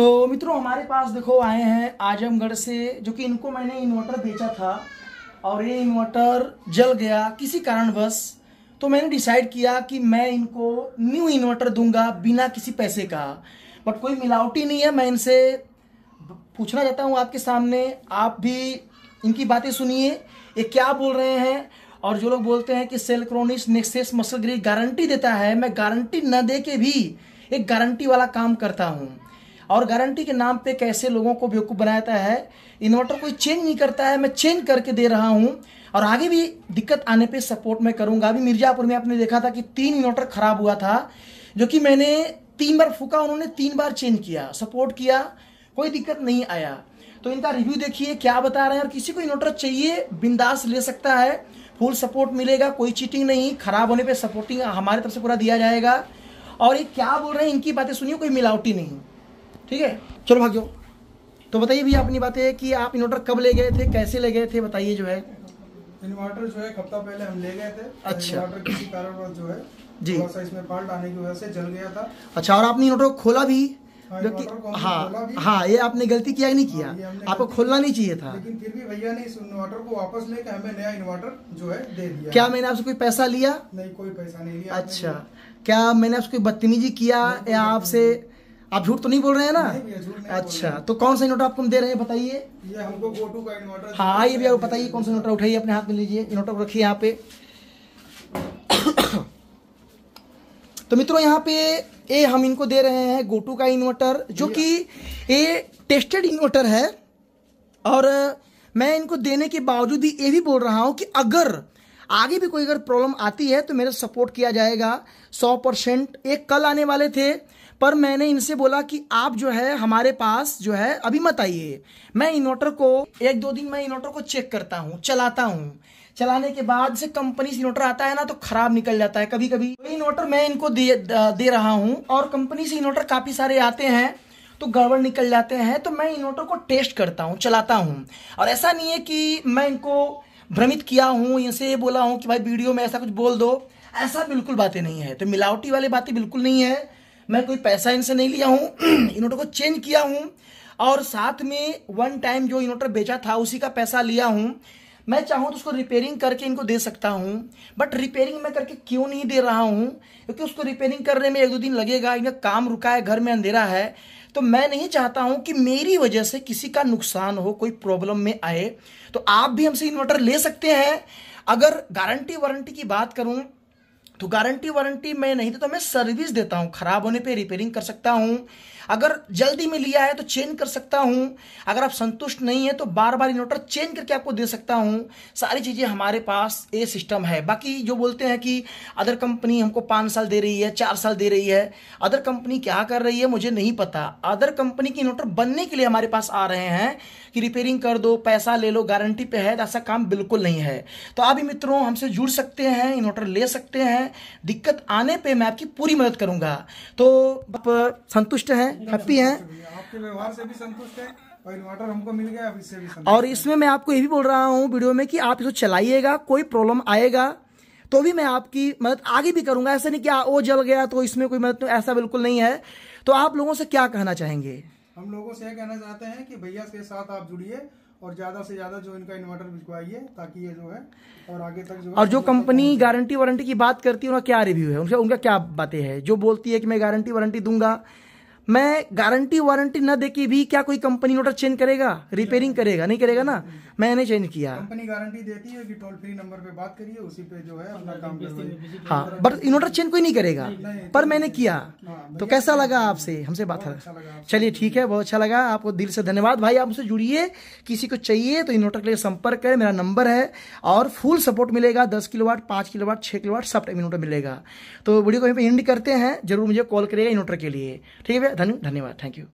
तो मित्रों हमारे पास देखो आए हैं आजमगढ़ से जो कि इनको मैंने इन्वर्टर बेचा था और ये इन्वर्टर जल गया किसी कारणवश तो मैंने डिसाइड किया कि मैं इनको न्यू इन्वर्टर दूंगा बिना किसी पैसे का बट कोई मिलावटी नहीं है मैं इनसे पूछना चाहता हूँ आपके सामने आप भी इनकी बातें सुनिए ये क्या बोल रहे हैं और जो लोग बोलते हैं कि सेलक्रोनिस नेक्सेस मसल गारंटी देता है मैं गारंटी न दे के भी एक गारंटी वाला काम करता हूँ और गारंटी के नाम पे कैसे लोगों को बेवकूफ़ बनाता है इन्वर्टर कोई चेंज नहीं करता है मैं चेंज करके दे रहा हूँ और आगे भी दिक्कत आने पे सपोर्ट मैं करूँगा अभी मिर्ज़ापुर में आपने देखा था कि तीन इन्वर्टर ख़राब हुआ था जो कि मैंने तीन बार फूका उन्होंने तीन बार चेंज किया सपोर्ट किया कोई दिक्कत नहीं आया तो इनका रिव्यू देखिए क्या बता रहे हैं और किसी को इन्वर्टर चाहिए बिंदास ले सकता है फुल सपोर्ट मिलेगा कोई चीटिंग नहीं खराब होने पे सपोर्टिंग हमारे तरफ से पूरा दिया जाएगा और ये क्या बोल रहे हैं इनकी बातें सुनिए कोई मिलावटी नहीं ठीक है चलो भाग्यो तो बताइए भैया अपनी बातें कि आप इन्वर्टर कब ले गए थे कैसे ले गए थे बताइए जो है इन्वर्टर जो है हफ्ता पहले हम ले गए थे अच्छा किसी कारणवश जो है जी तो इसमें फॉल्ट आने की वजह से जल गया था अच्छा और आपने इन्वर्टर खोला भी हाँ हाँ, हाँ ये आपने गलती किया नहीं किया हाँ, आपको खोलना नहीं चाहिए था लेकिन फिर भी भैया ने इस इन्वर्टर को वापस लेकर हमें नया इन्वर्टर जो है दे दिया क्या मैंने आपसे कोई पैसा लिया नहीं कोई पैसा नहीं लिया अच्छा क्या मैंने आपसे कोई बदतमीजी किया या आपसे आप झूठ तो नहीं बोल रहे हैं ना नहीं अच्छा तो कौन सा इन्वर्टर आपको हम दे रहे हैं बताइए ये हमको गोटू का इन्वर्टर हाँ आइए भैया बताइए कौन सा इन्वर्टर उठाइए अपने हाथ में लीजिए इन्वर्टर रखिए यहाँ पे तो मित्रों यहाँ पे ये हम इनको दे रहे हैं गोटू का इन्वर्टर जो कि ये टेस्टेड इन्वर्टर है और मैं इनको देने के बावजूद ही ये भी बोल रहा हूँ कि अगर आगे भी कोई अगर प्रॉब्लम आती है तो मेरे सपोर्ट किया जाएगा सौ परसेंट एक कल आने वाले थे पर मैंने इनसे बोला कि आप जो है हमारे पास जो है अभी मत आइए मैं इन्वर्टर को एक दो दिन मैं इन्वर्टर को चेक करता हूँ चलाता हूँ चलाने के बाद से कंपनी से इन्वर्टर आता है ना तो खराब निकल जाता है कभी कभी तो इन्वर्टर मैं इनको दे दे रहा हूँ और कंपनी से इन्वर्टर काफ़ी सारे आते हैं तो गड़बड़ निकल जाते हैं तो मैं इन्वर्टर को टेस्ट करता हूँ चलाता हूँ और ऐसा नहीं है कि मैं इनको भ्रमित किया हूँ इनसे ये बोला हूँ कि भाई वीडियो में ऐसा कुछ बोल दो ऐसा बिल्कुल बातें नहीं है तो मिलावटी वाली बातें बिल्कुल नहीं है मैं कोई पैसा इनसे नहीं लिया हूँ इन्वर्टर को चेंज किया हूँ और साथ में वन टाइम जो इन्वर्टर बेचा था उसी का पैसा लिया हूँ मैं चाहूँ तो उसको रिपेयरिंग करके इनको दे सकता हूँ बट रिपेयरिंग मैं करके क्यों नहीं दे रहा हूँ क्योंकि उसको रिपेयरिंग करने में एक दो दिन लगेगा इनका काम रुका है घर में अंधेरा है तो मैं नहीं चाहता हूँ कि मेरी वजह से किसी का नुकसान हो कोई प्रॉब्लम में आए तो आप भी हमसे इन्वर्टर ले सकते हैं अगर गारंटी वारंटी की बात करूँ तो गारंटी वारंटी मैं नहीं देता तो, तो मैं सर्विस देता हूँ खराब होने पे रिपेयरिंग कर सकता हूँ अगर जल्दी में लिया है तो चेंज कर सकता हूँ अगर आप संतुष्ट नहीं है तो बार बार इन्वर्टर चेंज करके आपको दे सकता हूँ सारी चीज़ें हमारे पास ये सिस्टम है बाकी जो बोलते हैं कि अदर कंपनी हमको पाँच साल दे रही है चार साल दे रही है अदर कंपनी क्या कर रही है मुझे नहीं पता अदर कंपनी के इन्वर्टर बनने के लिए हमारे पास आ रहे हैं कि रिपेयरिंग कर दो पैसा ले लो गारंटी पे है ऐसा काम बिल्कुल नहीं है तो आप ही मित्रों हमसे जुड़ सकते हैं इन्वर्टर ले सकते हैं दिक्कत आने पे मैं आपकी पूरी मदद करूंगा तो आप संतुष्ट हैं हैप्पी हैं आपके व्यवहार से भी संतुष्ट हैं इन्वर्टर हमको मिल गया इससे भी और इसमें मैं आपको ये भी बोल रहा हूँ वीडियो में कि आप इसको चलाइएगा कोई प्रॉब्लम आएगा तो भी मैं आपकी मदद आगे भी करूंगा ऐसा नहीं कि वो जल गया तो इसमें कोई मदद ऐसा बिल्कुल नहीं है तो आप लोगों से क्या कहना चाहेंगे हम लोगों से यह कहना चाहते हैं कि भैया के साथ आप जुड़िए और ज्यादा से ज्यादा जो इनका इन्वर्टर भिजवाइए ताकि ये जो है और आगे तक जो और जो कंपनी गारंटी वारंटी की बात करती है उनका क्या रिव्यू है उनका उनका क्या बातें हैं जो बोलती है कि मैं गारंटी वारंटी दूंगा मैं गारंटी वारंटी ना देके भी क्या कोई कंपनी मोटर चेंज करेगा रिपेयरिंग करेगा नहीं करेगा ना मैंने चेंज किया कंपनी गारंटी देती है कि टोल फ्री नंबर पे बात करिए उसी पे जो है अपना काम हाँ बट इन्वर्टर चेंज कोई नहीं करेगा पर मैंने किया तो कैसा अच्छा लगा आपसे हमसे बात चलिए ठीक है बहुत अच्छा लगा आपको दिल से धन्यवाद भाई आप मुझसे जुड़िए किसी को चाहिए तो इन्वर्टर के लिए संपर्क करें मेरा नंबर है और फुल सपोर्ट मिलेगा दस किलो वाट पांच किलो वाट छह किलो वाट सब टाइम इन्वर्टर मिलेगा तो वीडियो को यहीं पर एंड करते हैं जरूर मुझे कॉल करेगा इन्वर्टर के लिए ठीक है धन्यवाद थैंक यू